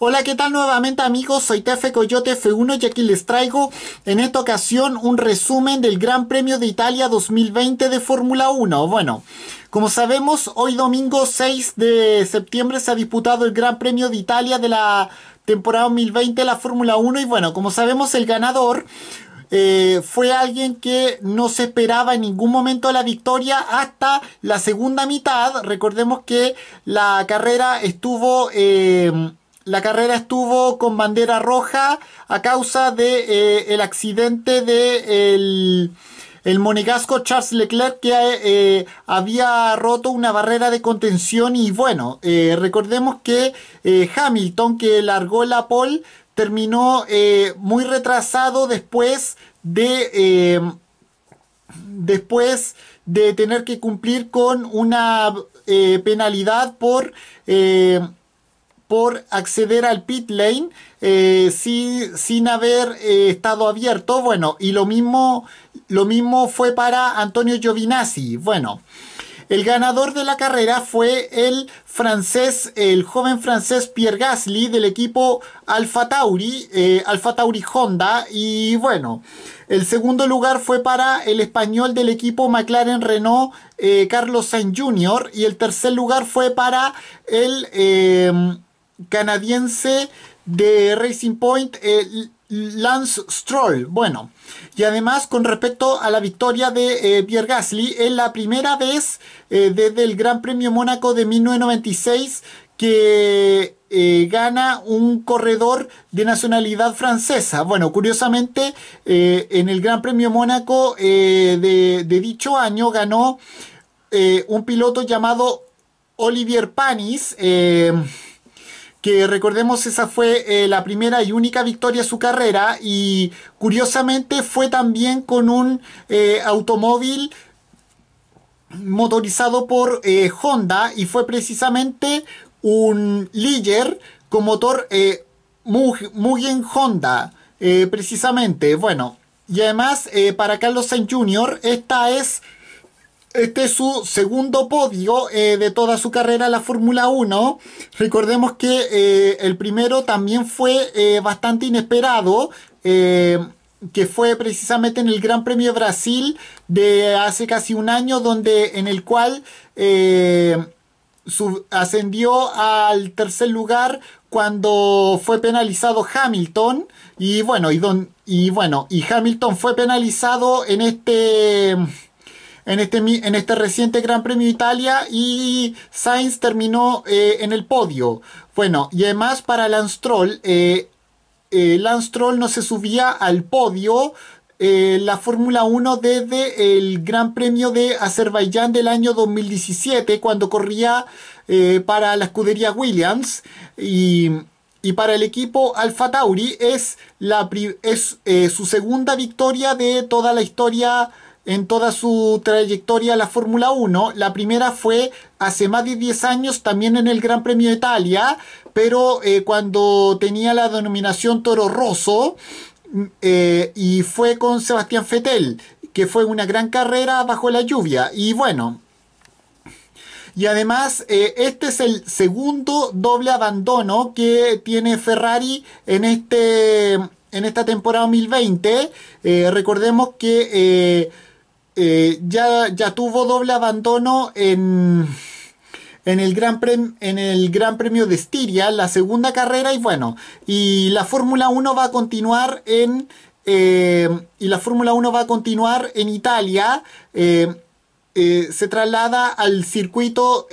Hola, ¿qué tal nuevamente amigos? Soy Tefe Coyote F1 y aquí les traigo en esta ocasión un resumen del Gran Premio de Italia 2020 de Fórmula 1. Bueno, como sabemos, hoy domingo 6 de septiembre se ha disputado el Gran Premio de Italia de la temporada 2020 de la Fórmula 1 y bueno, como sabemos el ganador eh, fue alguien que no se esperaba en ningún momento la victoria hasta la segunda mitad. Recordemos que la carrera estuvo eh, la carrera estuvo con bandera roja a causa de eh, accidente de el, el monegasco Charles Leclerc que eh, eh, había roto una barrera de contención y bueno, recordemos que Hamilton que largó la pole terminó muy retrasado después de después de tener que cumplir con una penalidad por por acceder al pit lane eh, sin, haber eh, estado abierto. Bueno, y lo mismo, lo mismo fue para Antonio Giovinazzi. Bueno, el ganador de la carrera fue el francés, el joven francés Pierre Gasly del equipo Alfa Tauri, eh, Alfa Tauri Honda. Y bueno, el segundo lugar fue para el español del equipo McLaren Renault, Carlos Sainz Jr. Y el tercer lugar fue para el canadiense de Racing Point, Lance Stroll. Bueno, y además con respecto a la victoria de eh, Pierre Gasly, es la primera vez eh, desde el Gran Premio Mónaco de 1996 que eh, gana un corredor de nacionalidad francesa. Bueno, curiosamente, en el Gran Premio Mónaco de, dicho año ganó un piloto llamado Olivier Panis que recordemos esa fue eh, la primera y única victoria de su carrera y curiosamente fue también con un eh, automóvil motorizado por eh, Honda y fue precisamente un Liger con motor Mugen Honda precisamente bueno y además para Carlos Sainz Jr. esta es este es su segundo podio eh, de toda su carrera en la Fórmula 1. Recordemos que eh, el primero también fue eh, bastante inesperado, que fue precisamente en el Gran Premio Brasil de hace casi un año, donde, en el cual ascendió al tercer lugar cuando fue penalizado Hamilton y bueno y bueno y Hamilton fue penalizado en este en este, en este reciente Gran Premio Italia y Sainz terminó eh, en el podio. Bueno, y además para Lance Stroll, eh, eh, Lance Stroll no se subía al podio. la Fórmula 1 desde el Gran Premio de Azerbaiyán del año 2017 cuando corría para la escudería Williams y para el equipo Alfa Tauri es, la, es su segunda victoria de toda la historia en toda su trayectoria la Fórmula 1. La primera fue hace más de 10 años también en el Gran Premio de Italia, pero eh, cuando tenía la denominación Toro Rosso mm, eh, y fue con Sebastián Fettel, que fue una gran carrera bajo la lluvia. Y bueno, y además, eh, este es el segundo doble abandono que tiene Ferrari en, este, en esta temporada 2020. recordemos que eh, ya, ya tuvo doble abandono en, el gran en el Gran Premio de Estiria, la segunda carrera, y bueno, y la Fórmula 1 va a continuar en... Eh, y la Fórmula 1 va a continuar en Italia. Eh, se traslada al circuito,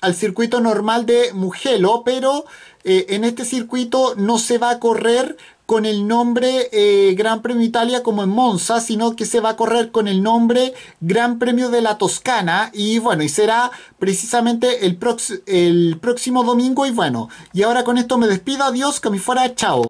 al circuito normal de Mugello, pero en este circuito no se va a correr con el nombre eh, Gran Premio Italia como en Monza, sino que se va a correr con el nombre Gran Premio de la Toscana y bueno, y será precisamente el, el próximo domingo y bueno, y ahora con esto me despido, adiós, que me fuera, chao.